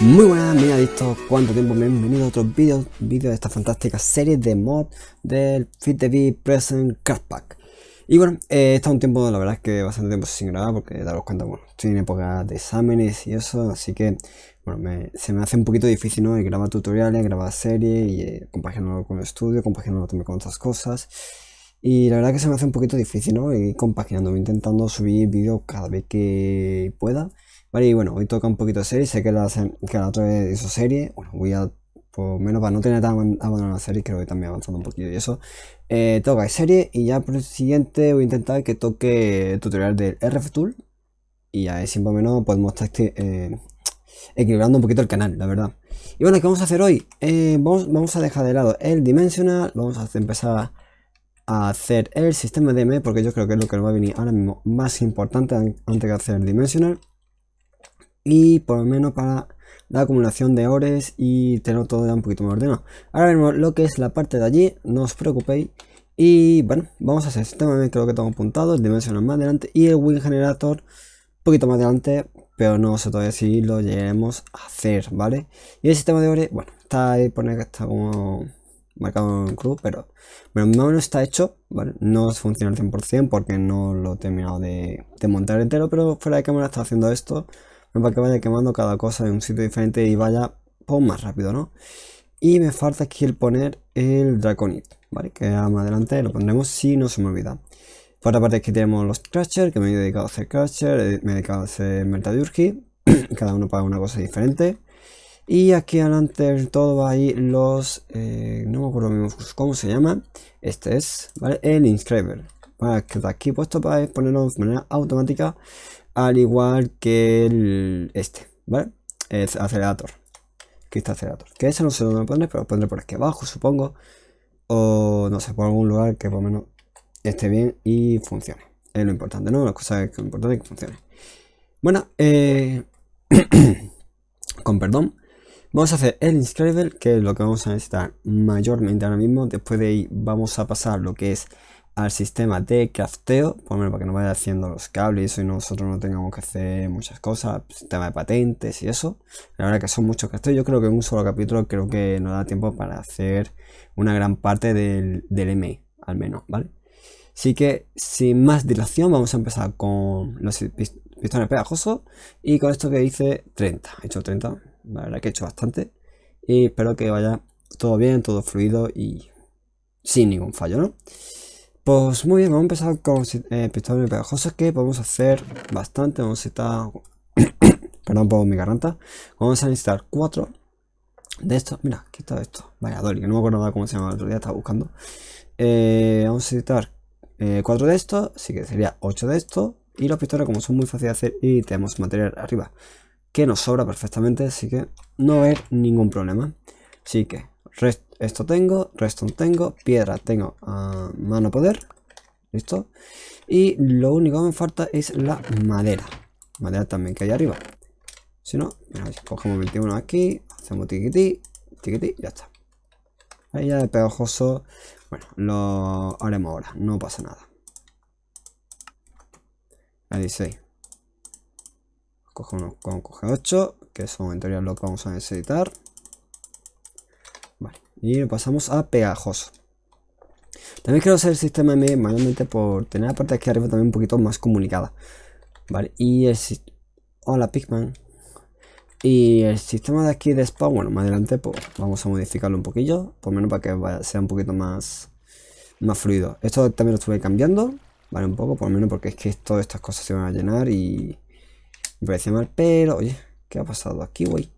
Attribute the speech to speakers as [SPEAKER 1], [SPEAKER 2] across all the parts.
[SPEAKER 1] Muy buenas, ha visto cuánto tiempo, bienvenidos a otro vídeo vídeo de esta fantástica serie de mod del Fit the Present Craft Pack. Y bueno, he eh, estado un tiempo, la verdad es que bastante tiempo sin grabar porque daros cuenta, bueno, estoy en época de exámenes y eso, así que bueno, se me hace un poquito difícil, ¿no? grabar tutoriales, grabar series y eh, compaginarlo con el estudio, compaginarlo también con otras cosas. Y la verdad es que se me hace un poquito difícil, ¿no? Y compaginando, intentando subir vídeos cada vez que pueda y bueno, hoy toca un poquito de serie, sé que la, otra vez hizo serie, bueno, voy a, por menos para no tener tan abandonada la serie, creo que también avanzando un poquito y eso, eh, toca toca serie y ya por el siguiente voy a intentar que toque tutorial del RF Tool y ya es menos podemos estar este, eh, equilibrando un poquito el canal, la verdad. Y bueno, ¿qué vamos a hacer hoy? Eh, vamos, a dejar de lado el Dimensional, vamos a empezar a hacer el sistema DM porque yo creo que es lo que nos va a venir ahora mismo más importante antes que hacer el Dimensional y por lo menos para la acumulación de ores y tener todo ya un poquito más ordenado. Ahora vemos lo que es la parte de allí, no os preocupéis. Y bueno, vamos a hacer el este sistema, creo que tengo apuntado, el Dimensional más adelante y el wind Generator un poquito más adelante, pero no sé todavía si lo lleguemos a hacer, ¿vale? Y el sistema de ores, bueno, está ahí, pone que está como marcado en cruz, pero bueno, no está hecho, ¿vale? No funciona al 100% porque no lo he terminado de, de montar entero, pero fuera de cámara está haciendo esto para que vaya quemando cada cosa en un sitio diferente y vaya por más rápido, ¿no? Y me falta aquí el poner el draconit, ¿vale? Que más adelante lo pondremos si no se me olvida. Por otra parte aquí tenemos los Crusher, que me he dedicado a hacer Crusher, eh, me he dedicado a hacer Metadurgy, cada uno para una cosa diferente. Y aquí adelante del todo va ahí los... Eh, no me acuerdo cómo se llama. Este es, ¿vale? El Inscriber para quedar aquí puesto para ponerlo de manera automática, al igual que el este, ¿vale? Es acelerador, que está acelerador, que eso no sé dónde lo pondré, pero lo pondré por aquí abajo, supongo, o no sé, por algún lugar que por lo menos esté bien y funcione. Es lo importante, ¿no? Las cosas que importante es que funcione. Bueno, eh, con perdón. Vamos a hacer el Inscribable, que es lo que vamos a necesitar mayormente ahora mismo. Después de ahí vamos a pasar lo que es al sistema de crafteo, por menos para que no vaya haciendo los cables y nosotros no tengamos que hacer muchas cosas, sistema pues, de patentes y eso. La verdad que son muchos crafteos, yo creo que en un solo capítulo creo que no da tiempo para hacer una gran parte del, M, al menos, ¿vale? Así que sin más dilación vamos a empezar con los pistones pegajosos y con esto que hice 30, he hecho 30, la verdad que he hecho bastante y espero que vaya todo bien, todo fluido y sin ningún fallo, ¿no? Pues muy bien, vamos a empezar con pistolas eh, pistolas pegajosas que podemos hacer bastante. Vamos a necesitar... Perdón por mi garganta. Vamos a necesitar cuatro de estos. Mira, aquí está esto. Vaya Dolly, que no me acuerdo nada cómo se llama el otro día, estaba buscando. Eh, vamos a necesitar eh, cuatro de estos, así que sería ocho de estos. Y los pistolas, como son muy fáciles de hacer y tenemos material arriba que nos sobra perfectamente, así que no hay ningún problema. Así que resto. Esto tengo, resto tengo, piedra tengo mano poder. Listo. Y lo único que me falta es la madera. Madera también que hay arriba. Si no, cogemos 21 aquí, hacemos tiquití, tiquití, ya está. Ahí ya de pegajoso. Bueno, lo haremos ahora, no pasa nada. ahí 16. Coge uno, coge 8, que son en teoría lo que vamos a necesitar. Y pasamos a pegajoso. También quiero hacer el sistema M mayormente por tener la parte de aquí arriba también un poquito más comunicada. Vale, y el Hola Pigman. Y el sistema de aquí de spawn, bueno, más adelante pues vamos a modificarlo un poquillo, por menos para que sea un poquito más, más fluido. Esto también lo estuve cambiando, vale, un poco, por lo menos porque es que todas estas cosas se van a llenar y me mal, pero oye, ¿qué ha pasado aquí, güey?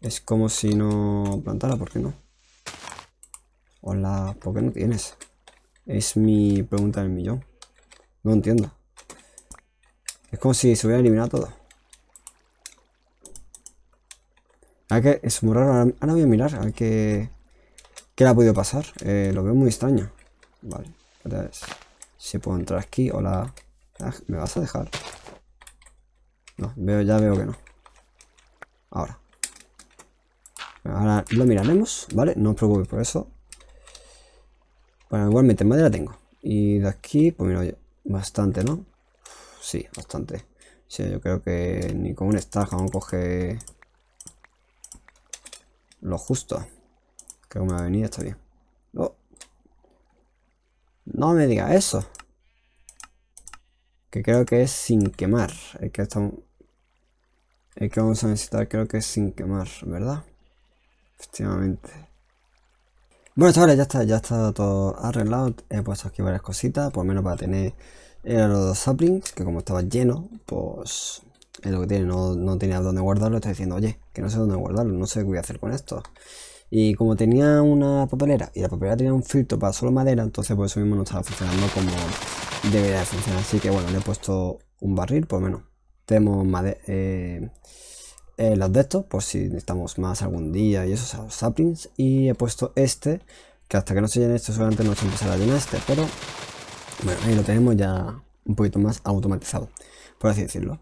[SPEAKER 1] Es como si no plantara, ¿por qué no? Hola, ¿por qué no tienes? Es mi pregunta del millón. No entiendo. Es como si se hubiera eliminado todo. Hay que, es muy raro. Ahora voy a mirar a ver qué, qué le ha podido pasar. Eh, lo veo muy extraño. Vale, ver si puedo entrar aquí. Hola. Ah, ¿Me vas a dejar? No, veo, ya veo que no. Ahora. Ahora lo miraremos, ¿vale? No os preocupéis por eso. Bueno, igualmente madera tengo. Y de aquí, pues mira, bastante, ¿no? sí, bastante. Sí, yo creo que ni con un vamos a coge lo justo. Creo que a venir está bien. Oh. No me diga eso. Que creo que es sin quemar. es que, estamos... El que vamos a necesitar creo que es sin quemar, ¿verdad? Efectivamente. Bueno, chavales, ya está, ya está todo arreglado. He puesto aquí varias cositas, por lo menos para tener los saplings, que como estaba lleno, pues es lo que tiene, no, no tenía dónde guardarlo. Estoy diciendo, oye, que no sé dónde guardarlo, no sé qué voy a hacer con esto. Y como tenía una papelera y la papelera tenía un filtro para solo madera, entonces por eso mismo no estaba funcionando como debería funcionar. Así que bueno, le he puesto un barril, por lo menos. Tenemos madera. Eh, eh, las de estos, por si necesitamos más algún día y eso, saplings. Y he puesto este, que hasta que no se llene esto seguramente no se empezará a llenar este, pero bueno, ahí lo tenemos ya un poquito más automatizado, por así decirlo.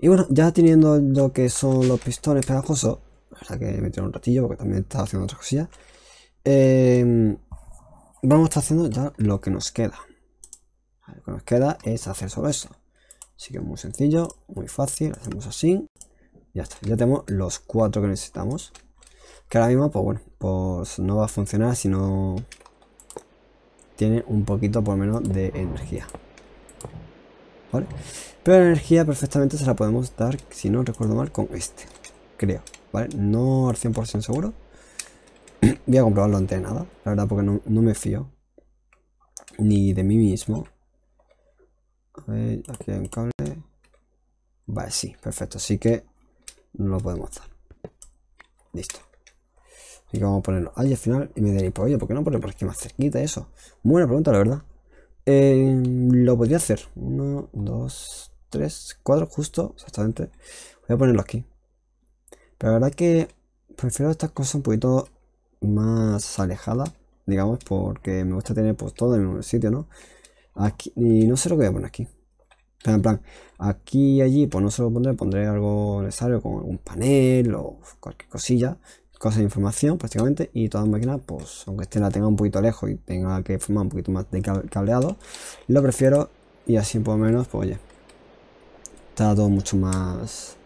[SPEAKER 1] Y bueno, ya teniendo lo que son los pistones pegajosos, hasta que me un ratillo porque también estaba haciendo otras cosillas, em, vamos a estar haciendo ya lo que nos queda. Lo que nos queda es hacer solo eso. Así que muy sencillo, muy fácil, hacemos así. Ya está, ya tenemos los cuatro que necesitamos. Que ahora mismo, pues bueno, pues no va a funcionar si no tiene un poquito por menos de energía. ¿Vale? Pero la energía perfectamente se la podemos dar, si no recuerdo mal, con este. Creo, ¿vale? No al 100% seguro. Voy a comprobarlo antes de nada, la verdad, porque no, no me fío. Ni de mí mismo. A ver, aquí hay un cable. Vale, sí, perfecto. Así que no lo podemos dar. Listo. Así que vamos a ponerlo ahí al final y me diréis, pues oye, ¿por qué no poner por aquí más cerquita eso? Buena pregunta, la verdad. Eh, lo podría hacer. Uno, dos, tres, cuatro, justo, exactamente. Voy a ponerlo aquí. Pero la verdad que prefiero estas cosas un poquito más alejadas, digamos, porque me gusta tener pues todo en un sitio, ¿no? Aquí, y no sé lo que voy a poner aquí. Pero en plan, aquí y allí, pues no se lo pondré, pondré algo necesario con algún panel o cualquier cosilla, cosas de información prácticamente. Y toda máquina, pues aunque esté la tenga un poquito lejos y tenga que formar un poquito más de cableado, lo prefiero y así por lo menos, pues oye, está todo mucho más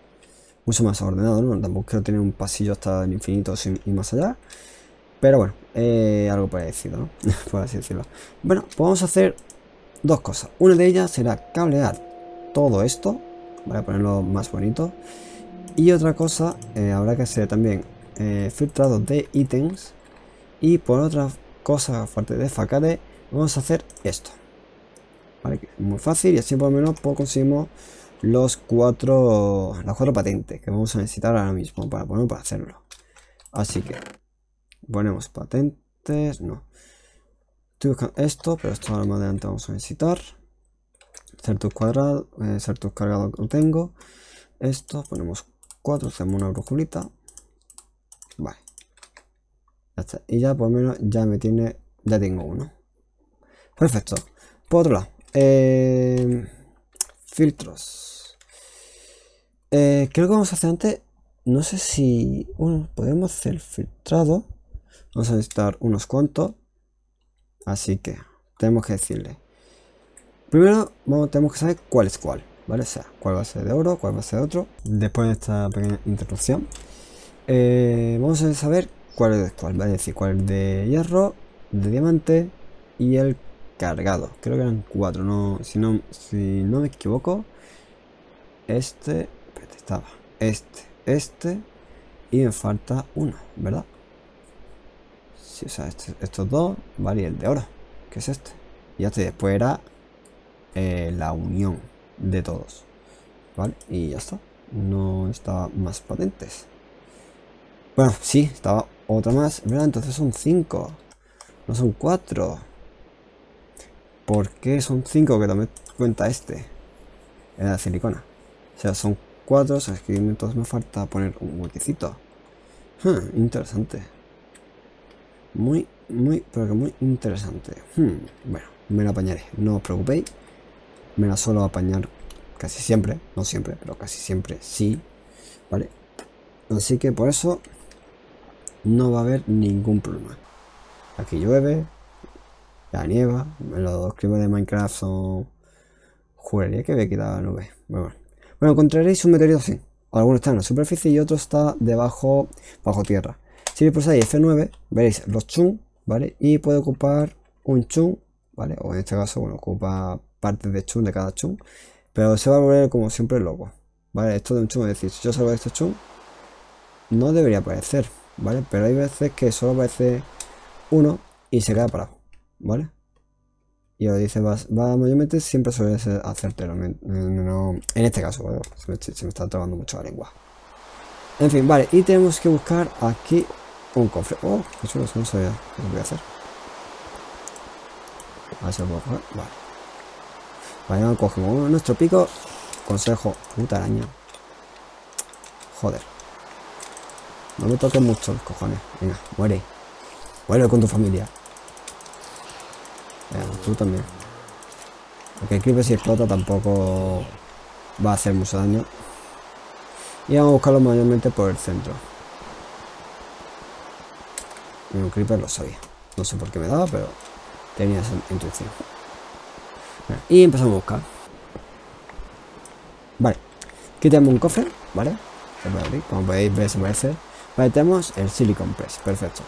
[SPEAKER 1] mucho más ordenado, ¿no? Tampoco quiero tener un pasillo hasta el infinito y más allá. Pero bueno, eh, algo parecido, ¿no? por así decirlo. Bueno, pues vamos a hacer dos cosas. Una de ellas será cablear todo esto, para ponerlo más bonito. Y otra cosa, eh, habrá que hacer también eh, filtrado de ítems. Y por otra cosa fuerte de Facade, vamos a hacer esto. muy fácil y así por lo menos pues, conseguimos los cuatro, las cuatro patentes que vamos a necesitar ahora mismo para poner para hacerlo. Así que ponemos patentes, no. esto, pero esto más adelante vamos a necesitar. Certus cuadrado, eh, cargado que tengo. Esto, ponemos Cuatro, hacemos una brújulita. Vale. Ya está. Y ya por lo menos ya me tiene, ya tengo uno. Perfecto. Por otro lado, eh, filtros. Eh, creo que vamos a hacer antes, no sé si podemos hacer filtrado. Vamos a necesitar unos cuantos. Así que tenemos que decirle Primero vamos, tenemos que saber cuál es cuál, ¿vale? O sea, cuál va a ser de oro, cuál va a ser de otro. Después de esta pequeña interrupción eh, vamos a saber cuál es cuál, ¿vale? Es decir, cuál es de hierro, de diamante y el cargado. Creo que eran cuatro, no, si, no, si no me equivoco. Este, estaba. Este, este y me falta uno, ¿verdad? Sí, o sea, este, estos dos, ¿vale? Y el de oro, que es este. Y este después era eh, la unión de todos. ¿Vale? Y ya está. No estaba más patentes. Bueno, sí, estaba otra más. ¿Verdad? Entonces son cinco No son cuatro ¿Por qué son cinco? que también cuenta este? Era la silicona. O sea, son cuatro, o sea, que entonces me falta poner un huequecito. Hmm, interesante. Muy, muy, pero que muy interesante. Hmm, bueno, me lo apañaré, no os preocupéis me la suelo apañar casi siempre, no siempre, pero casi siempre sí, ¿vale? Así que por eso no va a haber ningún problema. Aquí llueve, la nieva, los climas de Minecraft son... Juraría que ve que la nube. Bueno, encontraréis un meteorito así. Algunos está en la superficie y otro está debajo, bajo tierra. Si le pulsáis F9, veréis los chun, ¿vale? Y puede ocupar un chun, ¿vale? O en este caso, bueno, ocupa de chun de cada chun, pero se va a volver como siempre loco, ¿vale? Esto de un chun es decir, si yo salgo de este chun, no debería aparecer, ¿vale? Pero hay veces que solo aparece uno y se queda parado, ¿vale? Y lo dice, va, va mayormente siempre suele ser acertero, en este caso, se, me, está trabando mucho la lengua. En fin, vale, y tenemos que buscar aquí un cofre. Oh, chulo, no sabía qué voy a hacer. A ver si lo Vale a cogemos nuestro pico. Consejo. Puta araña. Joder. No me toques mucho los cojones. Venga, muere. Muere con tu familia. Venga, tú también. Porque el Creeper si explota tampoco va a hacer mucho daño. Y vamos a buscarlo mayormente por el centro. un Creeper lo sabía. No sé por qué me daba, pero tenía esa intuición. Y empezamos a buscar. Vale. Aquí tenemos un cofre, ¿vale? como podéis ver, se parece. Vale, tenemos el Silicon Press, perfecto.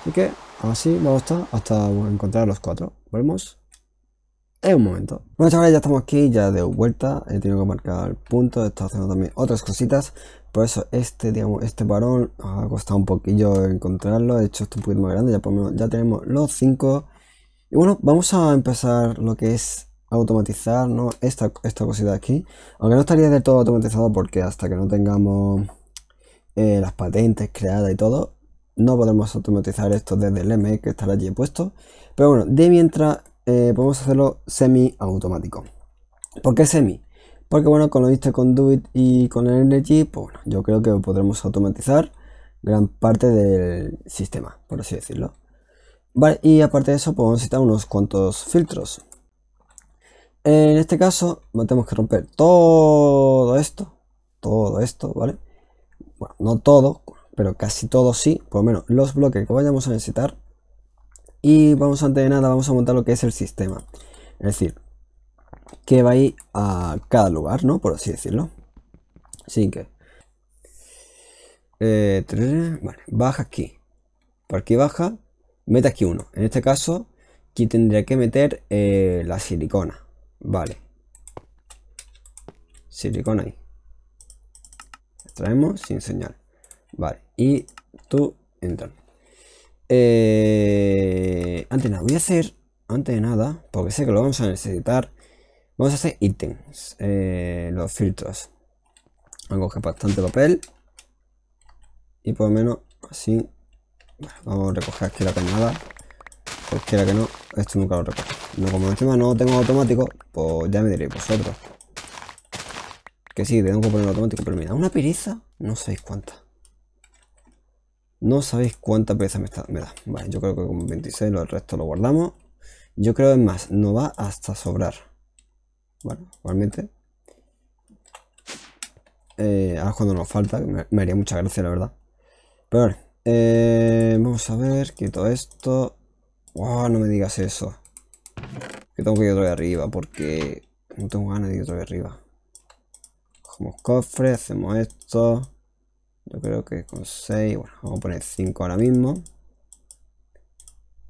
[SPEAKER 1] Así que así vamos hasta, hasta encontrar los cuatro. Volvemos. En un momento. Bueno, chavales, ya estamos aquí, ya de vuelta. He tenido que marcar punto, he estado haciendo también otras cositas. Por eso este, digamos, este varón ha costado un poquillo encontrarlo. He hecho esto un poquito más grande. Ya, ya tenemos los cinco y bueno, vamos a empezar lo que es automatizar ¿no? esta, cosita aquí. Aunque no estaría del todo automatizado porque hasta que no tengamos eh, las patentes creadas y todo, no podremos automatizar esto desde el M e que estará allí puesto. Pero bueno, de mientras eh, podemos hacerlo semi-automático. ¿Por qué semi? Porque bueno, con lo visto con Doit y con el Energy, pues bueno, yo creo que podremos automatizar gran parte del sistema, por así decirlo. Vale, y aparte de eso, podemos pues, necesitar unos cuantos filtros. En este caso, tenemos que romper todo esto. Todo esto, ¿vale? Bueno, no todo, pero casi todo sí. Por lo menos los bloques que vayamos a necesitar. Y vamos, antes de nada, vamos a montar lo que es el sistema. Es decir, que va a ir a cada lugar, ¿no? Por así decirlo. Así que... Eh, baja aquí. Por aquí baja, meta aquí uno. En este caso, aquí tendría que meter eh, la silicona. Vale. Silicona ahí. Traemos sin señal. Vale. Y tú entran. Eh, antes de nada, voy a hacer. Antes de nada, porque sé que lo vamos a necesitar. Vamos a hacer ítems. Eh, los filtros. Algo que bastante papel. Y por lo menos así Vamos a recoger aquí la camada Cualquiera que no, esto nunca lo recoge No, como encima no tengo automático, pues ya me diréis suerte Que sí, tengo que poner automático, pero mira, una pereza, no sabéis cuánta. No sabéis cuánta pereza me, da. Vale, yo creo que con 26 el resto lo guardamos. Yo creo, es más, no va hasta sobrar. Bueno, igualmente. Eh, ahora cuando nos falta, me, me haría mucha gracia, la verdad. Pero vale eh, vamos a ver, quito esto. wow, no me digas eso. Que tengo que ir otro de arriba porque no tengo ganas de ir otro de arriba. Cogemos cofre, hacemos esto. Yo creo que con 6, bueno, vamos a poner 5 ahora mismo.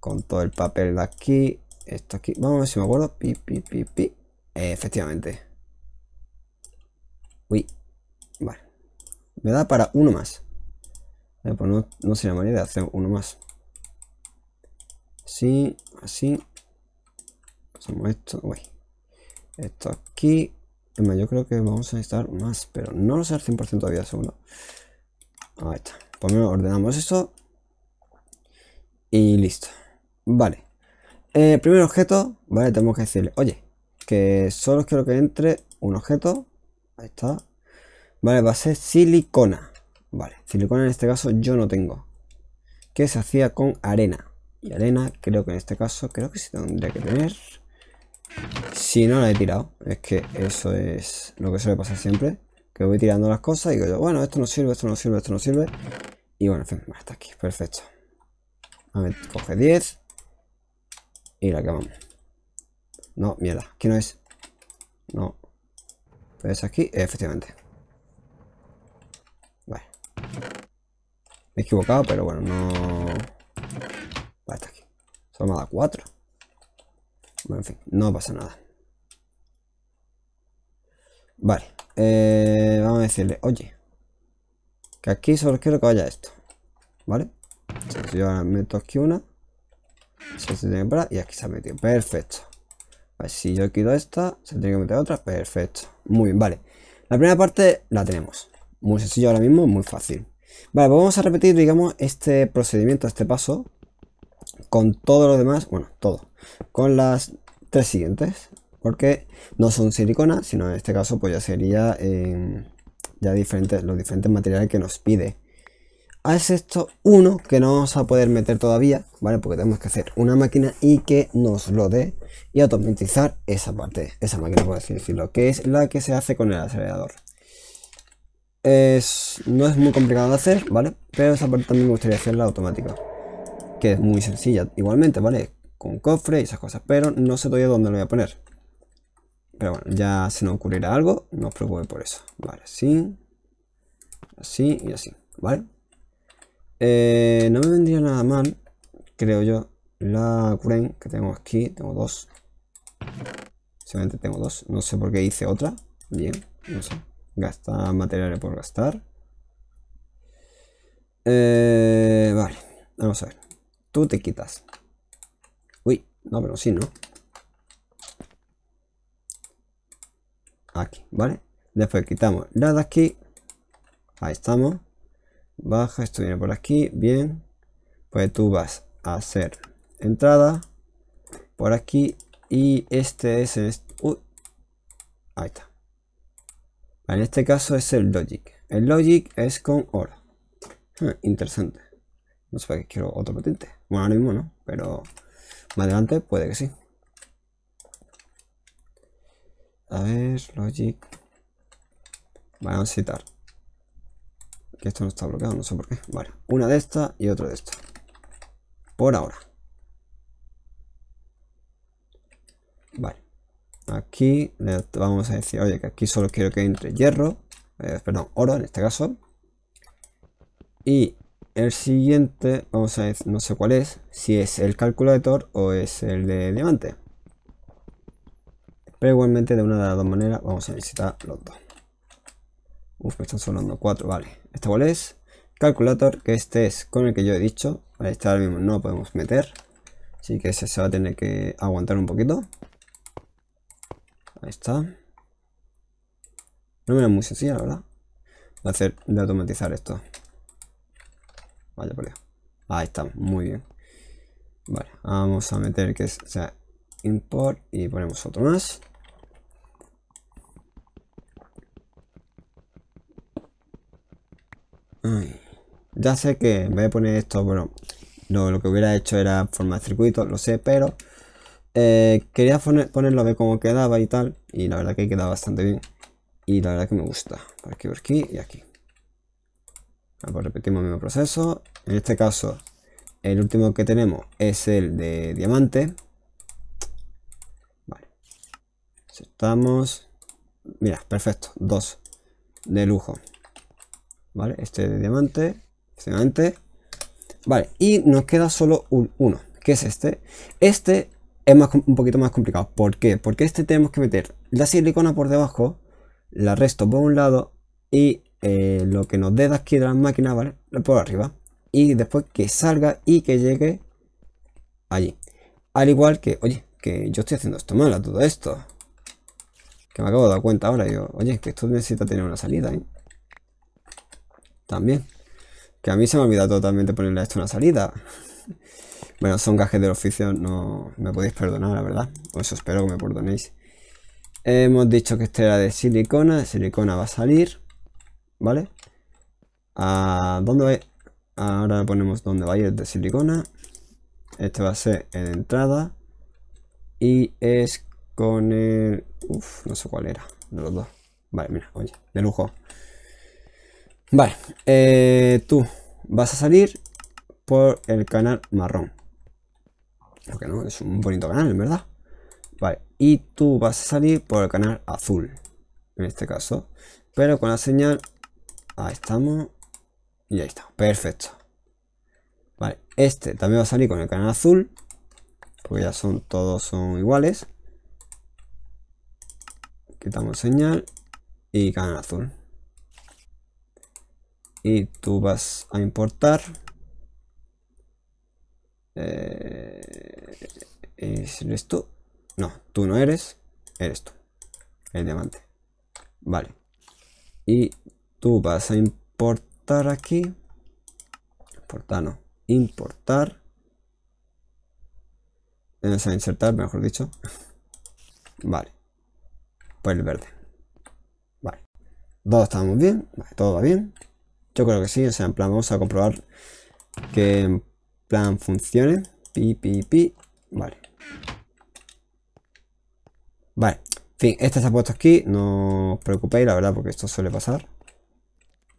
[SPEAKER 1] Con todo el papel de aquí, esto aquí. Vamos a ver si me acuerdo. Pi, pi, pi, pi. Eh, efectivamente. Uy, vale. Me da para uno más. Eh, pues no, no sería manera de hacer uno más. Así, así. Hacemos esto, Esto aquí. Yo creo que vamos a necesitar más, pero no lo sé al 100% todavía, seguro. Ahí está. Pues ordenamos esto. Y listo. Vale. Eh, primer objeto, vale, tenemos que decirle, oye, que solo quiero que entre un objeto. Ahí está. Vale, va a ser silicona. Vale, silicona en este caso yo no tengo. Que se hacía con arena. Y arena creo que en este caso, creo que sí tendría que tener. Si no la he tirado, es que eso es lo que suele pasar siempre. Que voy tirando las cosas y digo yo, bueno, esto no sirve, esto no sirve, esto no sirve. Y bueno, en hasta aquí, perfecto. A ver, coge 10. Y la acabamos. No, mierda, aquí no es? No. Pues aquí, efectivamente. he equivocado, pero bueno, no... está aquí. Solo me 4. Bueno, en fin, no pasa nada. Vale. Eh, vamos a decirle, oye. Que aquí solo quiero que vaya esto. ¿Vale? yo meto aquí una. Y aquí se ha metido. Perfecto. si yo quito esta, se tiene que meter otra. Perfecto. Muy bien, vale. La primera parte la tenemos. Muy sencillo ahora mismo, muy fácil. Vale, pues vamos a repetir, digamos, este procedimiento, este paso, con todo lo demás, bueno, todo, con las tres siguientes, porque no son silicona, sino en este caso pues ya sería em, ya diferentes, los diferentes materiales que nos pide. A ah, esto uno que no vamos a poder meter todavía, ¿vale? Porque tenemos que hacer una máquina y que nos lo dé y automatizar esa parte, esa máquina por así decirlo, que es la que se hace con el acelerador no es muy complicado de hacer, ¿vale? Pero esa parte también me gustaría hacerla automática. Que es muy sencilla, igualmente, ¿vale? Con cofre y esas cosas, pero no sé todavía dónde lo voy a poner. Pero bueno, ya se nos ocurrirá algo, no os preocupéis por eso. Vale, así, así y así, ¿vale? Eh, no me vendría nada mal, creo yo, la curen que tengo aquí. Tengo dos. Simplemente tengo dos. No sé por qué hice otra. Bien, no sé. Gasta materiales por gastar. Eh, vale, vamos a ver. Tú te quitas. Uy, no, pero sí, ¿no? Aquí, ¿vale? Después quitamos nada de aquí. Ahí estamos. Baja, esto viene por aquí. Bien. Pues tú vas a hacer entrada por aquí. Y este es el... ahí está. En este caso es el logic. El logic es con OR. Ah, interesante. No sé para qué quiero otro patente. Bueno, ahora mismo no, pero más adelante puede que sí. A ver, logic. Vamos a citar. Que esto no está bloqueado, no sé por qué. Vale, una de esta y otra de esta. Por ahora. Vale. Aquí eh, vamos a decir, oye, que aquí solo quiero que entre hierro, eh, perdón, oro en este caso. Y el siguiente, vamos a no sé cuál es, si es el calculator o es el de diamante. Pero igualmente de una de las dos maneras vamos a necesitar los dos. Uf, me están sonando cuatro, vale. ¿Este cuál es? Calculator, que este es con el que yo he dicho. ahí está, ahora mismo no lo podemos meter. Así que ese se va a tener que aguantar un poquito. Ahí está. No me es muy sencilla, la verdad. a hacer, de automatizar esto. Vaya por Ahí está, muy bien. Vale, vamos a meter que sea import y ponemos otro más. Ya sé que voy a poner esto, bueno, lo, lo que hubiera hecho era formar circuito, lo sé, pero eh, quería ponerlo a ver cómo quedaba y tal. Y la verdad que queda bastante bien. Y la verdad que me gusta. Por aquí, por aquí y aquí. Ah, pues repetimos el mismo proceso. En este caso, el último que tenemos es el de diamante. Vale. Aceptamos. Mira, perfecto. Dos. De lujo. Vale, este de diamante. Vale, y nos queda solo un, uno, que es este. Este es más, un poquito más complicado. ¿Por qué? Porque este tenemos que meter la silicona por debajo, la resto por un lado y eh, lo que nos dé de aquí de la máquina ¿vale? Por arriba. Y después que salga y que llegue allí. Al igual que, oye, que yo estoy haciendo esto mal a todo esto. Que me acabo de dar cuenta ahora. Yo, oye, que esto necesita tener una salida, ¿eh? También. Que a mí se me ha olvidado totalmente ponerle a esto una salida. Bueno, son gajes del oficio, no me podéis perdonar, la verdad. eso espero que me perdonéis. Hemos dicho que este era de silicona. De silicona va a salir. ¿Vale? ¿A dónde va? Ahora ponemos dónde va a ir el de silicona. Este va a ser en entrada. Y es con el... Uf, no sé cuál era de los dos. Vale, mira, oye, de lujo. Vale, eh, tú vas a salir por el canal marrón. Porque no? Es un bonito canal, en verdad. Vale, y tú vas a salir por el canal azul, en este caso. Pero con la señal, ahí estamos, y ahí está, perfecto. Vale, este también va a salir con el canal azul, porque ya son todos son iguales. Quitamos señal y canal azul. Y tú vas a importar eh, ¿Eres eh, tú? No, tú no eres. Eres tú. El diamante. Vale. Y tú vas a importar aquí. Importar no. Importar. a insertar, mejor dicho. Vale. Pues el verde. Vale. Todo muy bien. todo va bien. Yo creo que sí. O sea, en plan, vamos a comprobar que plan funciones. Pi, pi, pi. Vale. Vale. En fin, este se ha puesto aquí. No os preocupéis, la verdad, porque esto suele pasar.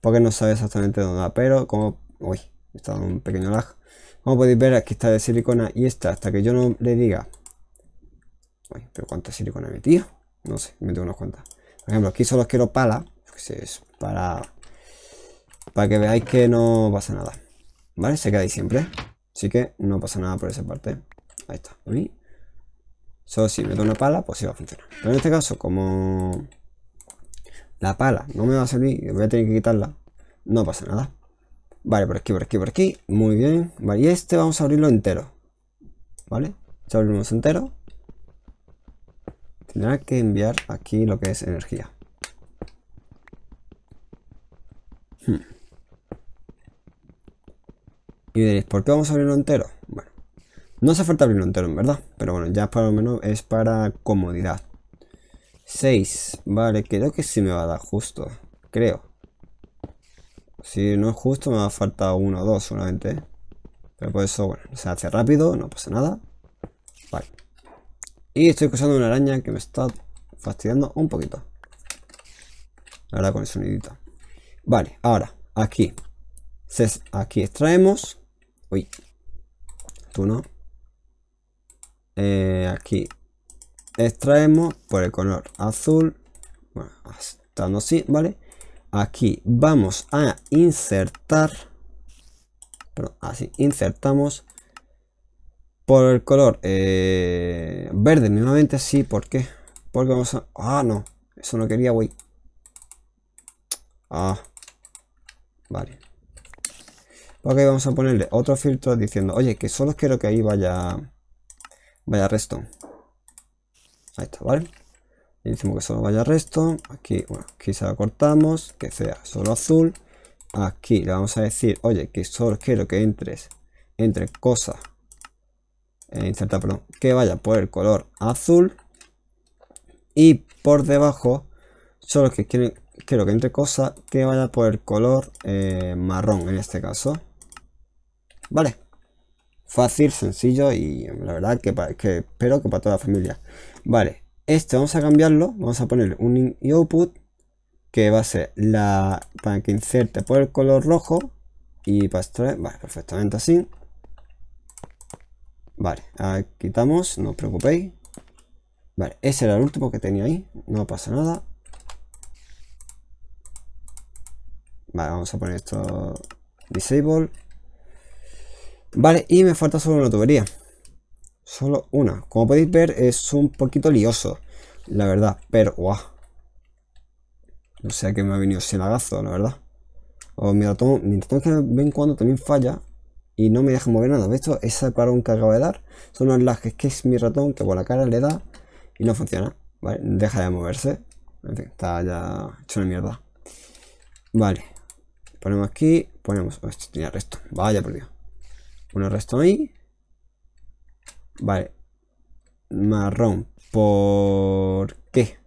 [SPEAKER 1] Porque no sabe exactamente dónde va, pero como... Uy, está un pequeño lag. Como podéis ver, aquí está de silicona y esta, hasta que yo no le diga... Uy, pero ¿cuánta silicona he metido? No sé, me tengo unas cuantas. Por ejemplo, aquí solo quiero pala. Es para... Para que veáis que no pasa nada. ¿Vale? Se queda siempre. Así que no pasa nada por esa parte. Ahí está. Solo si me da una pala, pues sí va a funcionar. Pero en este caso, como la pala no me va a servir, voy a tener que quitarla. No pasa nada. Vale, por aquí, por aquí, por aquí. Muy bien. Vale, y este vamos a abrirlo entero. ¿Vale? lo abrimos entero. Tendrá que enviar aquí lo que es energía. Hmm. Y diréis, ¿por qué vamos a abrirlo entero? Bueno, no hace falta abrirlo entero, en verdad. Pero bueno, ya para lo menos es para comodidad. 6. Vale, creo que sí me va a dar justo. Creo. Si no es justo, me va a faltar uno o dos solamente. ¿eh? Pero por eso, bueno, se hace rápido, no pasa nada. Vale. Y estoy cruzando una araña que me está fastidiando un poquito. Ahora con el sonidito. Vale, ahora, aquí. Aquí extraemos. Uy. Tú no. Eh, aquí. Extraemos por el color azul. Bueno, estando así ¿vale? Aquí vamos a insertar. Perdón, así. Insertamos por el color eh, verde nuevamente sí ¿por qué? porque vamos a ah no eso no quería güey ah vale Ok, vamos a ponerle otro filtro diciendo, oye, que solo quiero que ahí vaya, vaya resto. Ahí está, ¿vale? decimos que solo vaya resto. Aquí, bueno, aquí se cortamos, que sea solo azul. Aquí le vamos a decir, oye, que solo quiero que entres, entre cosas, eh, insertar, perdón, que vaya por el color azul. Y por debajo, solo que quiero que entre cosas, que vaya por el color eh, marrón en este caso. ¿Vale? Fácil, sencillo y la verdad que, que espero que para toda la familia. Vale, esto vamos a cambiarlo. Vamos a poner un in que va a ser la para que inserte por el color rojo y para esto vale, perfectamente así. Vale, quitamos, no os preocupéis. Vale, ese era el último que tenía ahí, no pasa nada. Vale, vamos a poner esto disable Vale, y me falta solo una tubería. Solo una. Como podéis ver, es un poquito lioso. La verdad, pero... ¡Guau! No sé a qué me ha venido sin lagazo, la verdad. O mi ratón, mi ratón que ven cuando también falla y no me deja mover nada. ¿Ves esto? es parón que acabo de dar son los que es mi ratón que por la cara le da y no funciona. Vale, deja de moverse. En fin, está ya hecho una mierda. Vale, ponemos aquí, ponemos... Oh, este tenía resto. Vaya por Dios. Uno resto ahí. Vale. Marrón. ¿Por qué?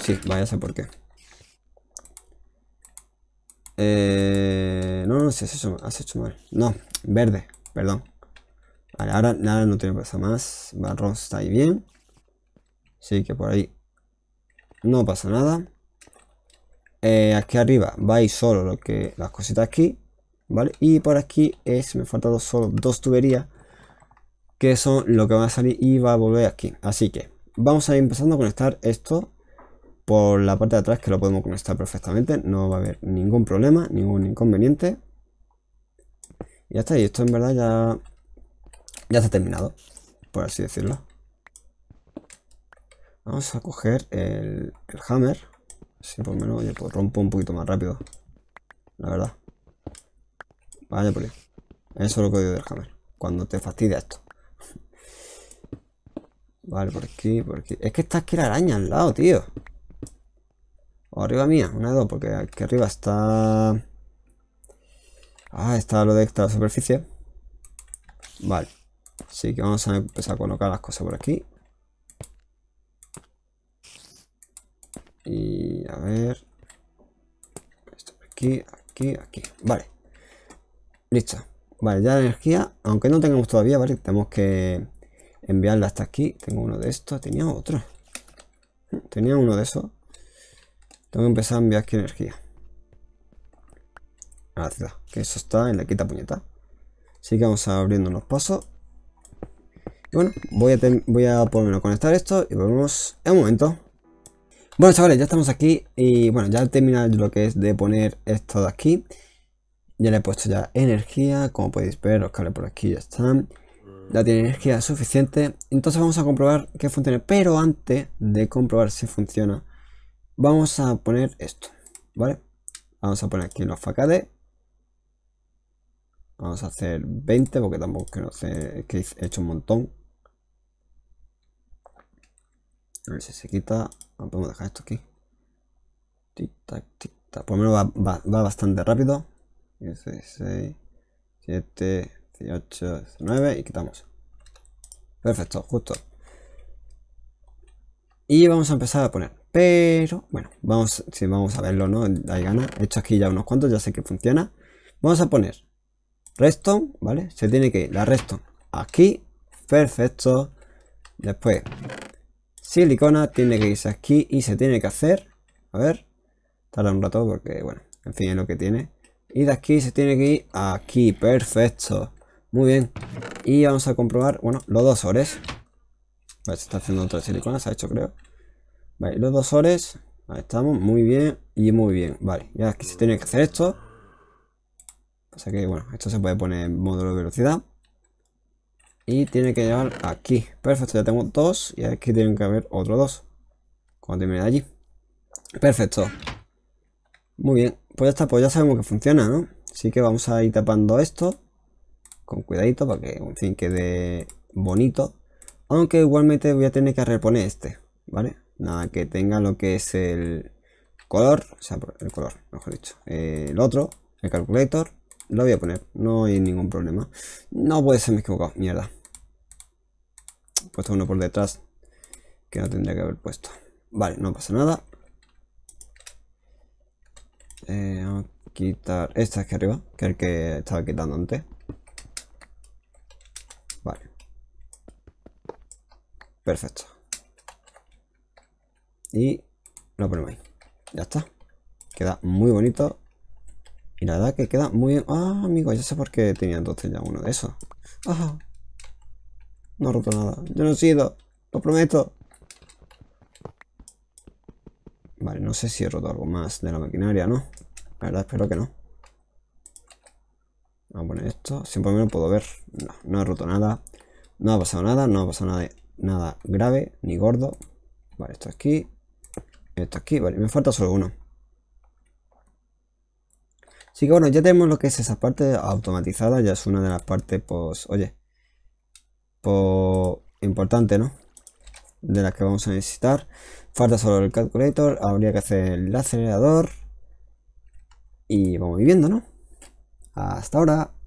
[SPEAKER 1] Sí, vaya, a ser por qué. Eh, no, no, sé has hecho, mal. No, verde, perdón. Vale, ahora, nada no tiene pasa más. Marrón está ahí bien. Sí, que por ahí no pasa nada. Eh, aquí arriba vais solo lo que las cositas aquí. Y por aquí es, me faltan solo dos tuberías, que son lo que va a salir y va a volver aquí. Así que vamos a ir empezando a conectar esto por la parte de atrás, que lo podemos conectar perfectamente, no va a haber ningún problema, ningún inconveniente. Y ya está, y esto en verdad ya, ya está terminado, por así decirlo. Vamos a coger el, hammer. Así por menos yo puedo rompo un poquito más rápido. La verdad. Vaya por Eso es lo que odio del hammer. Cuando te fastidia esto. Vale, por aquí, por aquí. Es que está aquí la araña al lado, tío. O arriba mía, una de dos, porque aquí arriba está... Ah, está lo de esta superficie. Vale. Así que vamos a empezar a colocar las cosas por aquí. Y a ver. Esto por aquí, aquí, aquí. Vale. Listo. Vale, ya la energía, aunque no tengamos todavía, ¿vale? Tenemos que enviarla hasta aquí. Tengo uno de estos, tenía otro. Tenía uno de esos. Tengo que empezar a enviar aquí energía. A la ciudad, que eso está en la quita puñeta. Así que vamos abriendo unos pasos. Y bueno, voy a, voy a por menos conectar esto y volvemos en un momento. Bueno chavales, ya estamos aquí y bueno, ya he terminado lo que es de poner esto de aquí. Ya le he puesto ya energía, como podéis ver, los cables por aquí ya están. Ya tiene energía suficiente. Entonces vamos a comprobar que funcione, Pero antes de comprobar si funciona, vamos a poner esto, ¿vale? Vamos a poner aquí los facades. Vamos a hacer 20 porque tampoco que no sé, que he hecho un montón. A ver si se quita. Ah, podemos dejar esto aquí. Tic tac, tac. Por lo menos va bastante rápido. 16, 7, 18, 19 y quitamos. Perfecto, justo. Y vamos a empezar a poner. Pero, bueno, vamos, si vamos a verlo, ¿no? Hay ganas. He hecho aquí ya unos cuantos, ya sé que funciona. Vamos a poner Reston, ¿vale? Se tiene que ir la Reston aquí. Perfecto. Después, silicona tiene que irse aquí y se tiene que hacer. A ver, tarda un rato porque, bueno, en fin, es lo que tiene. Y de aquí se tiene que ir aquí. Perfecto. Muy bien. Y vamos a comprobar, bueno, los dos ores. se está haciendo otra silicona, se ha hecho creo. Vale, los dos ores. Ahí estamos, muy bien y muy bien. Vale, ya aquí se tiene que hacer esto. O sea que, bueno, esto se puede poner en módulo de velocidad. Y tiene que llevar aquí. Perfecto, ya tengo dos y aquí tienen que haber otros dos. Cuando termine de allí. Perfecto. Muy bien pues ya está, pues ya sabemos que funciona, ¿no? Así que vamos a ir tapando esto con cuidadito para que, en fin, quede bonito. Aunque igualmente voy a tener que reponer este, ¿vale? Nada que tenga lo que es el color, o sea, el color, mejor dicho, eh, el otro, el calculator, lo voy a poner, no hay ningún problema. No puede ser, me he equivocado, mierda. He puesto uno por detrás que no tendría que haber puesto. Vale, no pasa nada vamos eh, a quitar esta aquí arriba, que es el que estaba quitando antes. Vale. Perfecto. Y lo ponemos ahí. Ya está. Queda muy bonito. Y la verdad que queda muy bien. Ah, amigo, ya sé por qué tenía dos ya uno de esos. Ah, no he roto nada. Yo no he sido. Lo prometo. Vale, no sé si he roto algo más de la maquinaria, ¿no? La verdad espero que no. Vamos a poner esto. Siempre me lo puedo ver. No, no he roto nada. No ha pasado nada. No ha pasado nada, nada grave ni gordo. Vale, esto aquí. Esto aquí. Vale, me falta solo uno. Así que bueno, ya tenemos lo que es esa parte automatizada. Ya es una de las partes, pues, oye. Pues, importante, ¿no? De las que vamos a necesitar. Falta solo el calculator, habría que hacer el acelerador. Y vamos viviendo, ¿no? Hasta ahora.